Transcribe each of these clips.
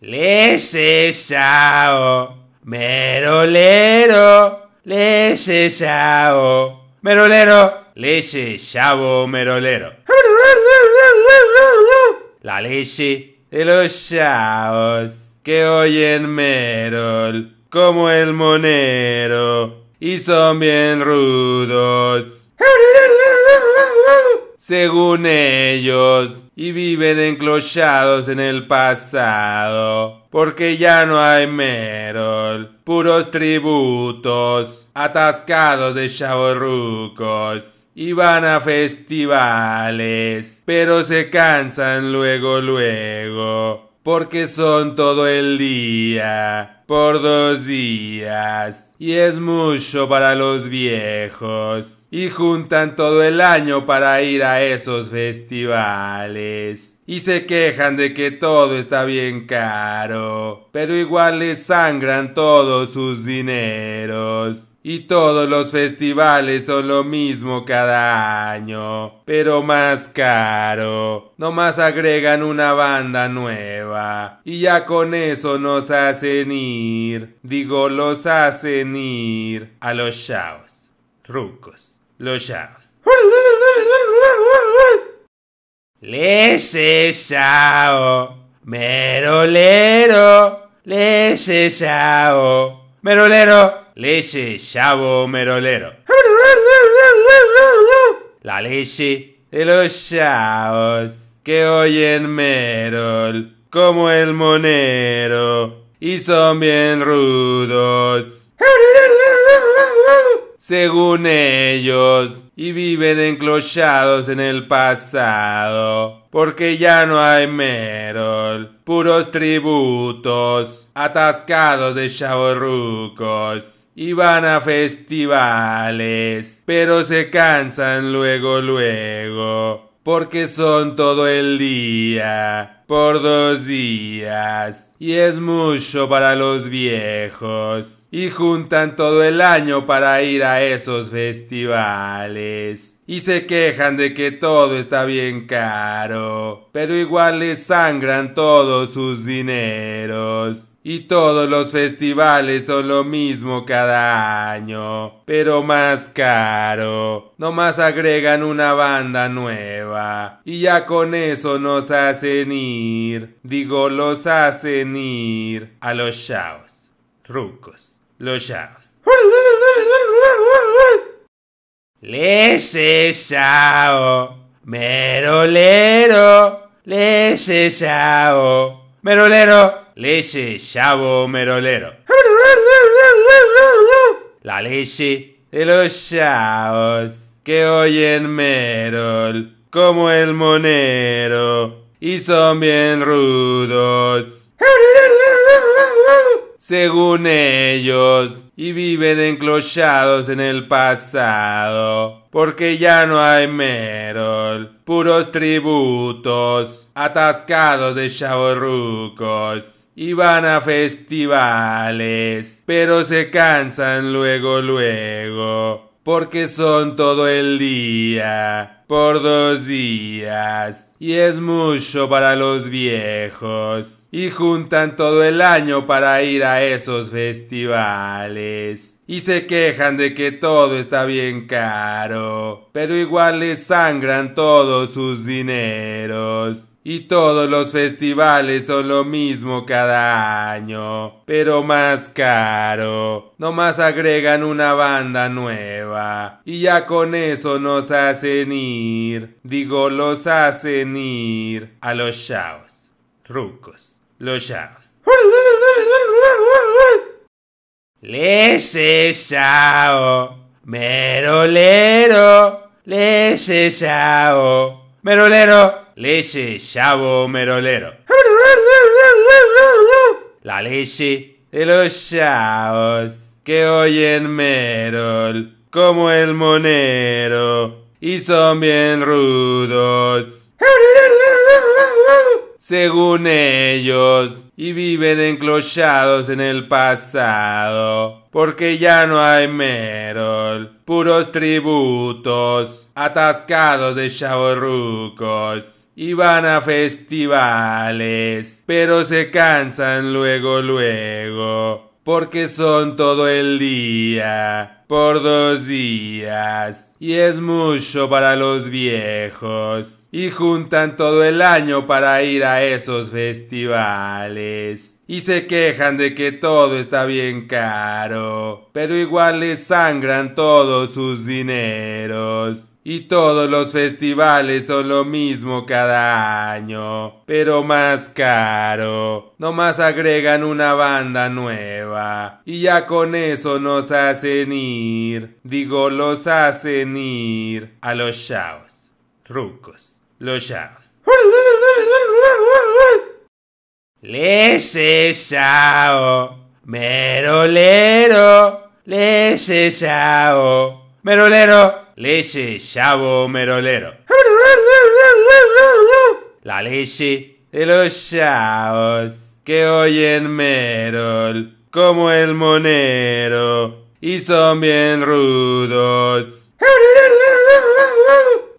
Leche, esao. Merolero. leche, esao. Merolero. leche, chavo merolero. La leche de los chavos que oyen merol como el monero y son bien rudos. Según ellos, y viven enclochados en el pasado, porque ya no hay Merol, puros tributos, atascados de chavorrucos, y van a festivales, pero se cansan luego luego, porque son todo el día, por dos días, y es mucho para los viejos y juntan todo el año para ir a esos festivales. Y se quejan de que todo está bien caro, pero igual les sangran todos sus dineros. Y todos los festivales son lo mismo cada año, pero más caro. Nomás agregan una banda nueva. Y ya con eso nos hacen ir. Digo, los hacen ir a los chavos. Rucos los chavos Les chavo merolero, les chavo merolero, les chavo merolero. La leche de los chaos que oyen merol como el monero y son bien rudos según ellos, y viven enclochados en el pasado, porque ya no hay Merol, puros tributos, atascados de chavorrucos, y van a festivales, pero se cansan luego luego, porque son todo el día, por dos días, y es mucho para los viejos y juntan todo el año para ir a esos festivales. Y se quejan de que todo está bien caro, pero igual les sangran todos sus dineros. Y todos los festivales son lo mismo cada año, pero más caro. Nomás agregan una banda nueva. Y ya con eso nos hacen ir. Digo, los hacen ir a los chavos. Rucos los chavos Les chavo merolero, les chavo merolero, les chavo merolero. La leche de los chavos que oyen merol como el monero y son bien rudos según ellos, y viven enclochados en el pasado, porque ya no hay Merol, puros tributos, atascados de chavorrucos, y van a festivales, pero se cansan luego, luego, porque son todo el día, por dos días, y es mucho para los viejos y juntan todo el año para ir a esos festivales. Y se quejan de que todo está bien caro, pero igual les sangran todos sus dineros. Y todos los festivales son lo mismo cada año, pero más caro. Nomás agregan una banda nueva. Y ya con eso nos hacen ir. Digo, los hacen ir a los chavos. Rucos los chavos. Les chavo. merolero, les chavo. merolero, les chavo merolero. La leche de los chavos. que oyen merol como el monero y son bien rudos según ellos, y viven enclochados en el pasado, porque ya no hay Merol, puros tributos, atascados de chavorrucos, y van a festivales, pero se cansan luego, luego, porque son todo el día, por dos días, y es mucho para los viejos y juntan todo el año para ir a esos festivales. Y se quejan de que todo está bien caro, pero igual les sangran todos sus dineros. Y todos los festivales son lo mismo cada año, pero más caro. Nomás agregan una banda nueva. Y ya con eso nos hacen ir. Digo, los hacen ir a los chavos. Rucos los chavos. Les chavo, merolero, les chavo, merolero, les chavo, merolero. La leche de los chaos que oyen merol como el monero y son bien rudos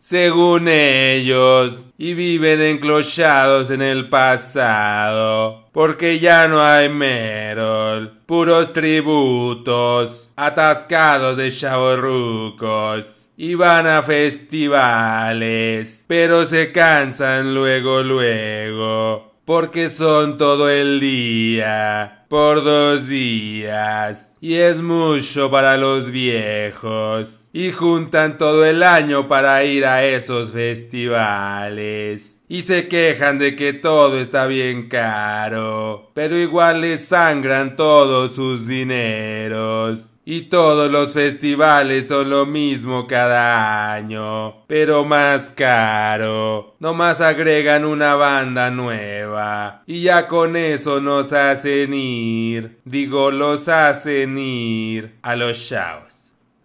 según ellos, y viven enclochados en el pasado, porque ya no hay Merol, puros tributos, atascados de chavorrucos, y van a festivales, pero se cansan luego, luego, porque son todo el día, por dos días, y es mucho para los viejos y juntan todo el año para ir a esos festivales. Y se quejan de que todo está bien caro, pero igual les sangran todos sus dineros. Y todos los festivales son lo mismo cada año, pero más caro. Nomás agregan una banda nueva. Y ya con eso nos hacen ir. Digo, los hacen ir a los chavos.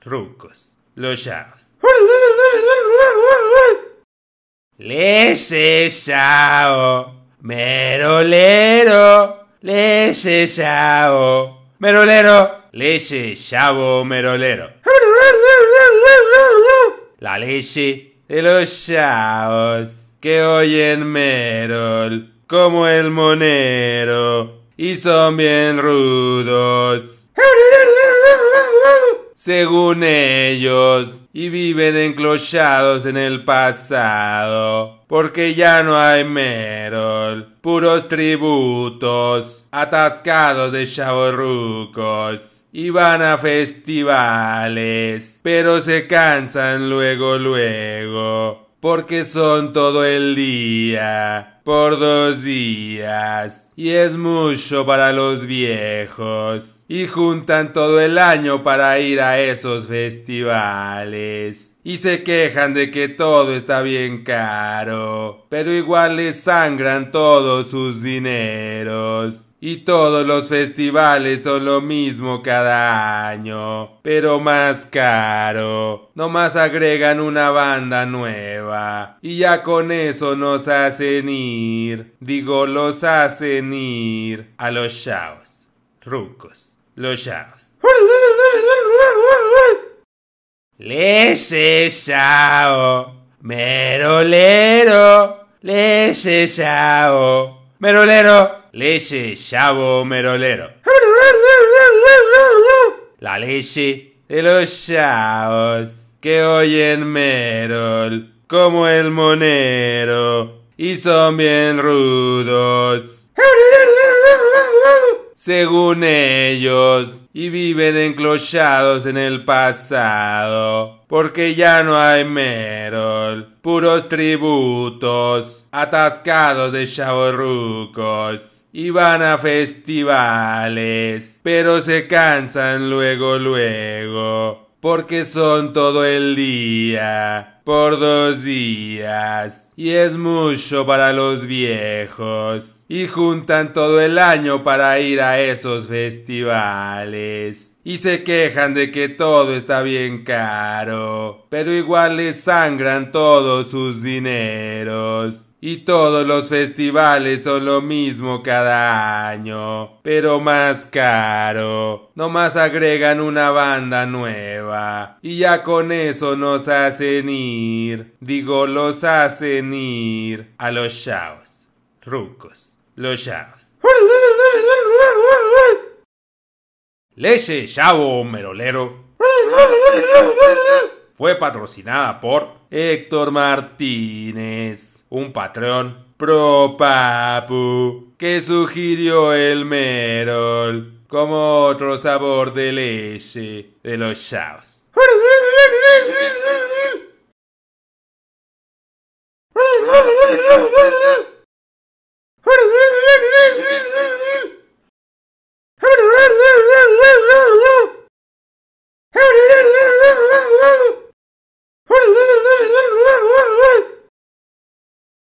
Rucos los merolero, les chavo merolero, les chavo merolero. La leche de los chaos que oyen merol como el monero y son bien rudos según ellos, y viven enclochados en el pasado, porque ya no hay Merol, puros tributos, atascados de chavorrucos. Y van a festivales, pero se cansan luego, luego porque son todo el día, por dos días, y es mucho para los viejos, y juntan todo el año para ir a esos festivales. Y se quejan de que todo está bien caro, pero igual les sangran todos sus dineros. Y todos los festivales son lo mismo cada año, pero más caro. Nomás agregan una banda nueva. Y ya con eso nos hacen ir. Digo, los hacen ir a los chavos. Rucos. Los chavos. Leche yao Merolero. Leche chao. Merolero leche chavo merolero. La leche de los chavos que oyen merol como el monero y son bien rudos. Según ellos, y viven enclochados en el pasado, porque ya no hay merol, puros tributos, atascados de rucos y van a festivales, pero se cansan luego luego, porque son todo el día, por dos días, y es mucho para los viejos. Y juntan todo el año para ir a esos festivales y se quejan de que todo está bien caro, pero igual les sangran todos sus dineros. Y todos los festivales son lo mismo cada año, pero más caro. Nomás agregan una banda nueva. Y ya con eso nos hacen ir. Digo, los hacen ir a los chavos, Rucos. Los chavos. Leche Chavo Merolero. Fue patrocinada por Héctor Martínez un patrón pro papu que sugirió el Merol como otro sabor de leche de los Shaws.